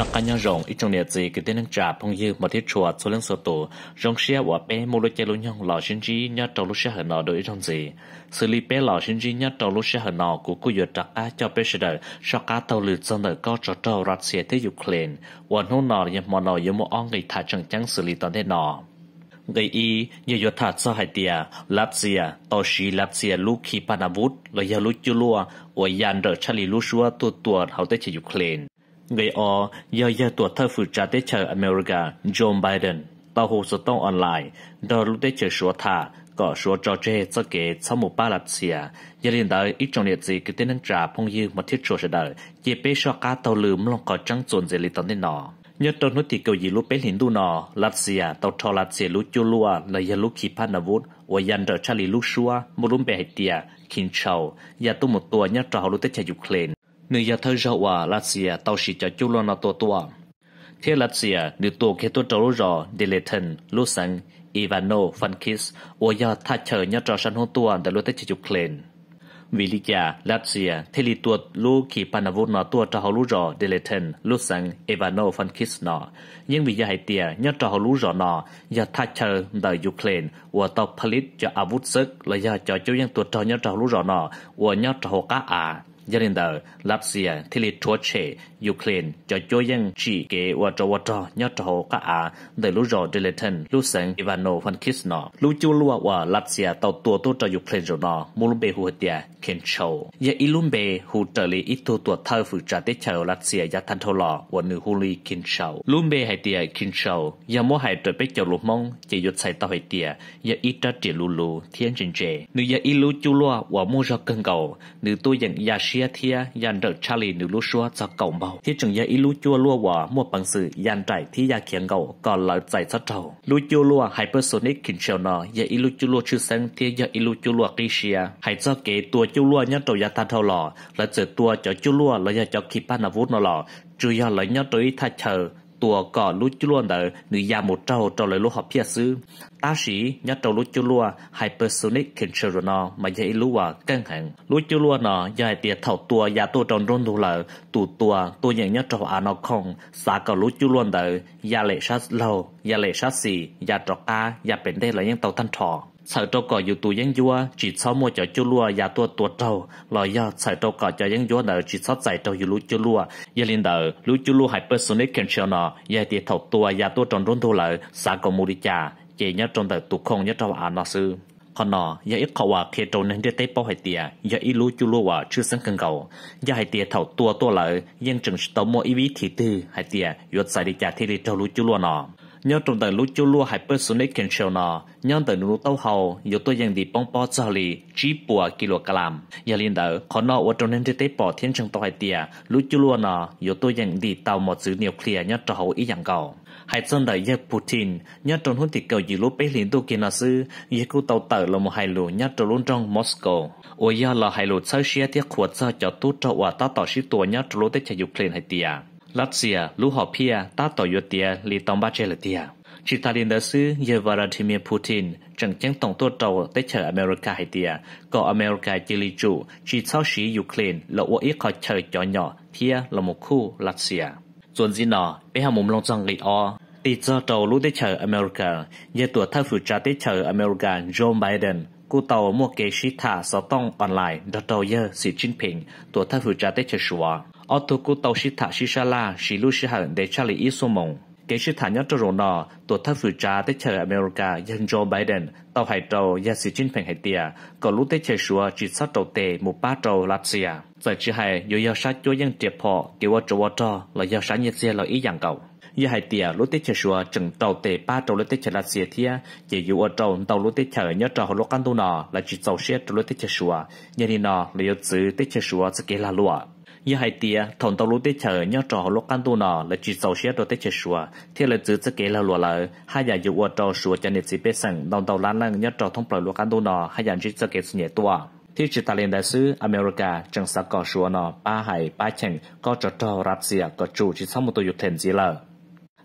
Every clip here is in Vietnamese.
นักการยังรงอีจงเนียจีกิเตนังจ่าพงยืมมาที่ชัวสุเลนสตูรงเชียว่าเป้มูลเจลุญยองหล่อชินจีญาตอลุเชหนอโดยอีจงจีสุลีเป้หล่อชินจีญาตอลุเชหนอกูกูยดจักอาเจ้าเป้เสดชกาตอลือเสนอก็จอดรัสเซียที่ยูเครนวันหูนอยังมอนอยมอ้องไกทาจังจังสุลีตอนได้นอ gây y như yết thật sa hải tia lạp xia tàu xì lạp xia lúc khi panavut là giờ lúc chưa lúa ở yàn đỡ chali lúc xua tua tua hậu tới chỉ ukraine gây o giờ giờ tuột thơ phụ trả tế chờ America John Biden tàu hồ sơ tông online đờ lúc tế chờ số thả có số trò chơi cho kế sau một ba lập xìa gia đình đời ít trong liệt gì cái tên năng trả phong như một thiết chỗ sẽ đời chỉ bế so cá tàu lửm lòng có trắng trồn dễ lý tấn đến nọ nhớ tôi nói thì cầu gì lúc bé hình đu nọ lập xìa tàu thọ lập xìa lúc chua lúa là giờ lúc khi phát nà vút và dàn đỡ cha lý lúc xua một lúc bé hệt tiề kinh chầu giờ tôi một tuổi nhớ trò lúc tế chờ dục lên nếu giờ thơ rau à là xìa tàu xì cho chú lo nó tổ tua thế là xìa à, nếu tổ khi tổ trâu rò để lệ thần lô Ivano Funkis ô giờ tha chờ nhớ trò săn hôn tua để lo tới chỉ chụp lên vì lý giả là xìa à, thế lý tuột lô khi panavo nó tua trò hậu lô rò để lệ Ivano Funkis nó nhưng vì giờ hãy tìa nhớ trò hậu lô rò nó giờ tha chờ đợi chụp lên ô tàu palit cho avut à sức là giờ cho chú yên tuột trò nhớ trò hậu lô rò nó ô nhớ trò hậu cá à ᱡᱟᱨᱤᱱᱫᱟᱨ ᱞᱟᱯᱥᱤᱭᱟ ᱛᱤᱞᱤ Ukraine cho cho dân chỉ kế và cho và cho nhớ cho cả à để lúc rồi để lên thân lúc sáng Ivano van Kisno lúc chú lúa và Latvia tàu tua tôi cho Ukraine rồi nó muốn bê hồ tiệt khen sâu giờ ilum bê hồ trở lại ít tua tua thay phụ trả tế chờ Latvia giá thanh thô lọ và nữ hồ ly khen sâu lum bê hay tiệt khen sâu giờ mỗi hai trở bếp chờ lúc mong chỉ dột sai tàu hay tiề, giờ ít trả tiền lù lù thiên trình chế nữ giờ ilu chú lúa và mua ra cân cầu nữ tôi dẫn ya xia thia dàn đợt Charlie nữ lúc xua cho cổng vào thì trường gia ý lũ chua hòa mua bằng sự dàn trải thì gia khiến gầu còn lợi giải sát trầu lũ chua lua hypersonic kinh chiều nọ gia ý lũ chua chư sáng thì gia ý lũ chua lua hãy cho kế tua chua lua nhá trầu gia than thâu lò là chữ tua cho chua lua là gia cho khi pan là vút nó lò chủ yếu là nhớ tới thà chờ ตัวก่อลุจุลวนเดอหรืยาหมดเจ้าเจ้าเลยลุหอบเพียซื้อ ตาสีนัดเจ้าลุจุลวไฮเปอร์โซนิกเคนเชอร์นอมาใหญ่รู้ว่ากังหังลุจุลวนอใหญ่เตี๋ยเท่าตัวยาตัวจนรุนดูเลยตูตัวตัวอย่างนัดเจ้าอานอคงสาก่ลุจุลวนเดอยาเลชัสเลวยาเลชัสสียาตรกายาเป็นได้เลยยังเต่าทันทอ sở trâu cỏ dù tù dân dua chỉ sau mua cho chú lúa nhà tua tua trâu lo do sở trâu cỏ cho dân dua nợ chỉ sau chạy trâu dù lú chú lúa giờ lên đỡ lú chú lúa hay personal control giờ thì thọc tua nhà tua tròn run thu lợi xã cầu mù đi chà chỉ nhớ trong đợt tụ không nhớ trâu à nó sư còn nó giờ ít khẩu hòa khi trâu nên để tây bao hay tiề giờ ít lú chú lúa chư sáng cần cầu giờ hay tiề thọc tua tua lợi dân chừng tàu mua ít vị thì tư hay tiề yết giải đi chà thì đi trâu lú chú lúa nó nhân trong tài lúc chú lua hypersonic control nọ nhân tài nụ tàu hầu dù tôi dành đi bóng po cho lì chỉ bùa kilo calam giờ liên đỡ khó nọ ở trong nên tế bỏ thiên trường tàu hai tia lúc chú lua nọ dù tôi dành đi tàu một chữ nuclear nhớ cho hầu ý dạng cầu hai chân đợi giờ Putin nhân trong hôn thì cầu dù lúc bé liền tu kia nọ sư giờ cô tàu tờ là một hai lù nhân trong luôn trong Moscow ôi giờ là hai lù sau xe tiếc khuất cho cho tu cho quả ta tỏ sĩ tua nhân trong lúc tế chạy dục liền hai tia Latvia Luhopia ta Toyota li tamba cheletia Putin chẳng chẳng tổng tàu tới chờ America hay tia America chỉ lý chủ chỉ Ukraine là ô ít chờ cho nhỏ thia là khu Latvia chuẩn gì bé hàm mồm long răng lý o tỷ cho tàu lúc tới chờ America giờ tuổi thao phụ trả tới chờ America Joe Biden cú tàu mua kế sĩ thả sáu tông online đặt Xi Jinping tuổi thao phụ trả tới chờ sủa ở tô cụ tàu sĩ thả sĩ sa la sĩ lưu sĩ hẳn để trả lý ý số mộng. Kế sĩ thả nhớ cho rộng nọ, tổ thác vừa trả tới chờ America dân Joe Biden, tàu hải trâu và sĩ chính phèn hải tìa, có lúc tới chờ xua chỉ sát trầu tề một ba trâu lạp xìa. Giờ chỉ hài, dù yêu sát chúa dân triệp họ, kiểu ở trầu trò là yêu sát nhiệt xe là ý dạng cầu. Yêu hải tìa lúc tới chờ xua chừng trầu tề ba trâu lúc tới chờ lạp xìa thia, chỉ dù ở trầu tàu lúc tới chờ nhất trâu hồ lô ăn tu nọ là chỉ tàu xe trâu lúc tới chờ xua nhà đi nọ là yêu chứ tới chờ xua sẽ kế là lụa như hai tia thằng tàu lũ tết chờ nhau trò lúc căn tu nọ là chỉ sầu xé đồ tết chờ sủa thế là giữ tất kế là lúa lợ, hai nhà dụ ở trò xua cho nên chỉ biết rằng đồng tàu lan lăng nhau trò thông bờ lúc căn tu nọ hai nhà chỉ tất kế nhẹ tua thế chỉ ta lên đại sứ America chẳng sao có sủa nọ ba hải ba chèn có trò trò rạp xìa có chủ chỉ sau một tôi dục thèn gì lợ,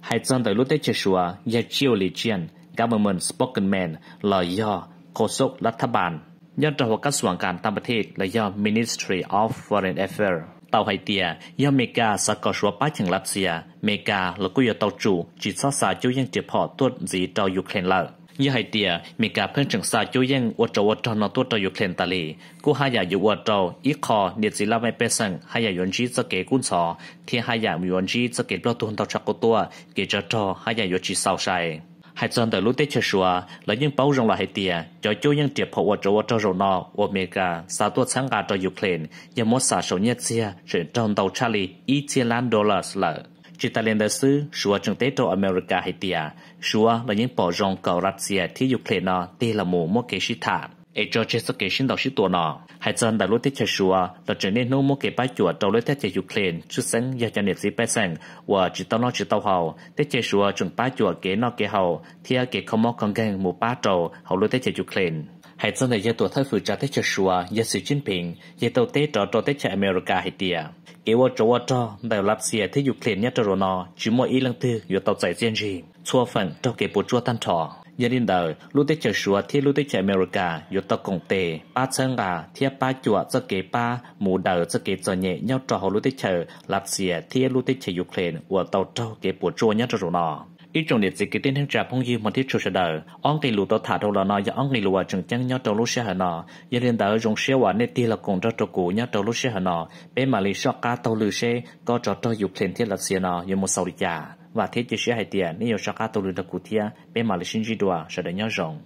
hai chân tới lúc tết chờ sủa giờ chiều lì chiên government spokesman là do cô sốc lát thà bàn tam ยอดจอหัวกระทรวงการต่างประเทศ และยอด Ministry of Foreign Affairs เตาไฮเตียยอเมกาสกอชัวป้าถึงรัสเซีย เมกาแล้วก็ยอเตาจู จิตซาซาจูยังเจ็บพอตัวสีเตายูเครนละยี่ไฮเตียมีการเพิ่มถึงซาจูยังวัจวัจนตัวตยูเครนตาลี กูหายาอยู่วัจอีคอเดียสิลาไม่เป็นสังหายาโยนชีสเกกุนซอที่หายามีโยนชีสเกตปลาตัวตาชักตัว เกจจอหายาโยชีเาวชาย cho cho là xua, những những bao tiệp ở sao tôi sáng Ukraine, sẽ tàu Charlie, ít 还真的路得去说，来人包容了还点，叫救人跌破我这我这肉呢，我们个啥多参加这 Ukraine，也没啥手捏子，是挣到差里一千万 dollars 了。chỉ ta lên sư xua trong tế cho America hay tia sửa là những bao rong cầu Russia thì Ukraine tê là mù mua cái sĩ thả ai cho chế sức kế sinh đầu sĩ tuổi nọ hai chân đại lối tiết chế sùa là trở nên nô mô kế bái chuột trâu lối tiết chế Ukraine chút sáng gia cho nghiệp sĩ bái sáng và chỉ tao nó chỉ tao hầu tiết chế sùa chuẩn bái chuột kế nó kế hầu thia kế không mô con gang một ba trâu, hầu lô tiết chế Ukraine hai chân đại gia tuổi thay phụ trả tiết chế sùa gia sĩ chính bình gia tàu tế trò trò tiết chế America hay tia kế vô trò vô trò đại lập xìa thế Ukraine nhất trò nọ chỉ mỗi ý lăng thư, vừa tàu giải riêng gì chua phần cho kế bộ chua tan trò giờ đến đời lúc tới chờ sủa thì lúc tới chờ America yo tao cùng tề ba chân Gà, thì ba chuột cho kế ba mù đời cho kế cho nhẹ nhau trò lúc tới chờ lạt xìa thì lúc tới chờ Ukraine của tàu trâu kế bộ chua nhau cho rồi nó ít trong điện dịch cái tên hàng trà phong dư mà thiết trụ đời ông kỳ lù tao thả đầu là nó do ông kỳ lù à chừng chăng nhau đầu lúc xe hở nọ giờ đến đời dùng xe quả nét tia là cùng cho trò Cụ nhau đầu lúc xe hở nọ bên mà lý sọ cá tàu lư xe có trò trò dục thiết lạt xìa nọ giờ một sau đi chả và thế chỉ sẽ hay tiền nếu yêu sao cá tàu lươn đặc cụ thia bên mà lịch sinh duy đòa sẽ để nhớ rộng